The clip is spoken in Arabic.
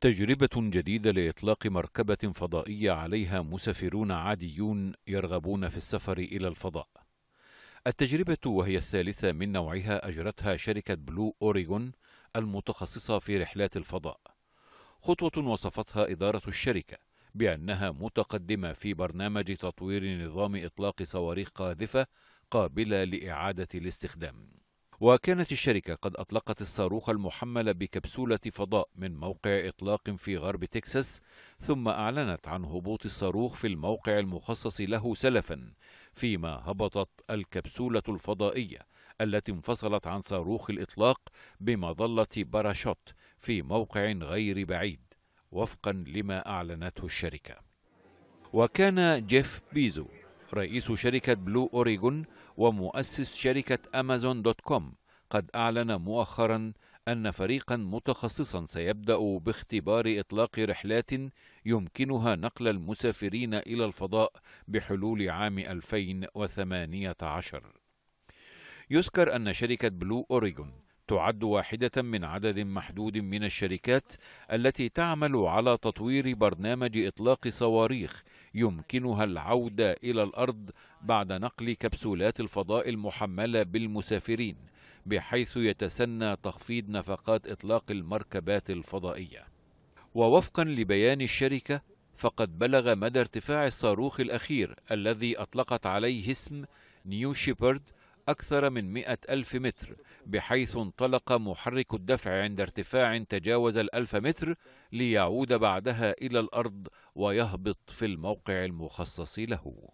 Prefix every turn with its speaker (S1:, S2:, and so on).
S1: تجربة جديدة لإطلاق مركبة فضائية عليها مسافرون عاديون يرغبون في السفر إلى الفضاء. التجربة وهي الثالثة من نوعها أجرتها شركة بلو أوريغون المتخصصة في رحلات الفضاء. خطوة وصفتها إدارة الشركة بأنها متقدمة في برنامج تطوير نظام إطلاق صواريخ قاذفة قابلة لإعادة الاستخدام. وكانت الشركة قد أطلقت الصاروخ المحمل بكبسولة فضاء من موقع إطلاق في غرب تكساس ثم أعلنت عن هبوط الصاروخ في الموقع المخصص له سلفا فيما هبطت الكبسولة الفضائية التي انفصلت عن صاروخ الإطلاق بمظلة باراشوت في موقع غير بعيد وفقا لما أعلنته الشركة وكان جيف بيزو رئيس شركة بلو أوريغون ومؤسس شركة أمازون دوت كوم قد أعلن مؤخرا أن فريقا متخصصا سيبدأ باختبار إطلاق رحلات يمكنها نقل المسافرين إلى الفضاء بحلول عام 2018 يذكر أن شركة بلو أوريغون تعد واحدة من عدد محدود من الشركات التي تعمل على تطوير برنامج إطلاق صواريخ يمكنها العودة إلى الأرض بعد نقل كبسولات الفضاء المحملة بالمسافرين بحيث يتسنى تخفيض نفقات إطلاق المركبات الفضائية ووفقا لبيان الشركة فقد بلغ مدى ارتفاع الصاروخ الأخير الذي أطلقت عليه اسم نيو شيبرد أكثر من مئة ألف متر بحيث انطلق محرك الدفع عند ارتفاع تجاوز الألف متر ليعود بعدها إلى الأرض ويهبط في الموقع المخصص له